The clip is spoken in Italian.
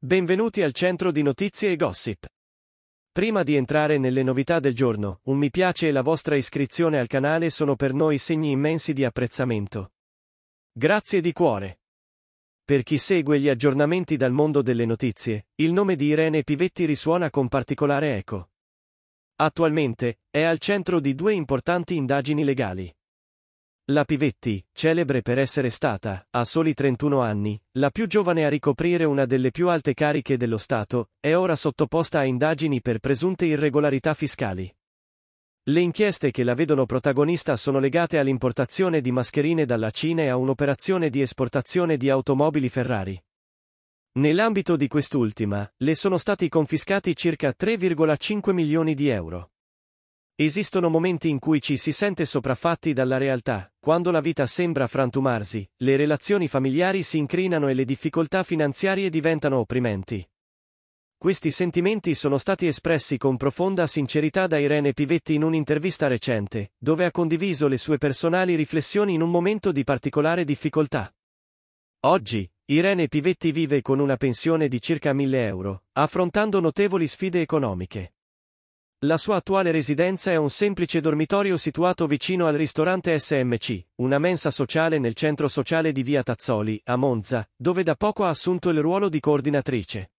Benvenuti al centro di notizie e gossip. Prima di entrare nelle novità del giorno, un mi piace e la vostra iscrizione al canale sono per noi segni immensi di apprezzamento. Grazie di cuore. Per chi segue gli aggiornamenti dal mondo delle notizie, il nome di Irene Pivetti risuona con particolare eco. Attualmente, è al centro di due importanti indagini legali. La Pivetti, celebre per essere stata, a soli 31 anni, la più giovane a ricoprire una delle più alte cariche dello Stato, è ora sottoposta a indagini per presunte irregolarità fiscali. Le inchieste che la vedono protagonista sono legate all'importazione di mascherine dalla Cina e a un'operazione di esportazione di automobili Ferrari. Nell'ambito di quest'ultima, le sono stati confiscati circa 3,5 milioni di euro. Esistono momenti in cui ci si sente sopraffatti dalla realtà, quando la vita sembra frantumarsi, le relazioni familiari si incrinano e le difficoltà finanziarie diventano opprimenti. Questi sentimenti sono stati espressi con profonda sincerità da Irene Pivetti in un'intervista recente, dove ha condiviso le sue personali riflessioni in un momento di particolare difficoltà. Oggi, Irene Pivetti vive con una pensione di circa 1000 euro, affrontando notevoli sfide economiche. La sua attuale residenza è un semplice dormitorio situato vicino al ristorante SMC, una mensa sociale nel centro sociale di via Tazzoli, a Monza, dove da poco ha assunto il ruolo di coordinatrice.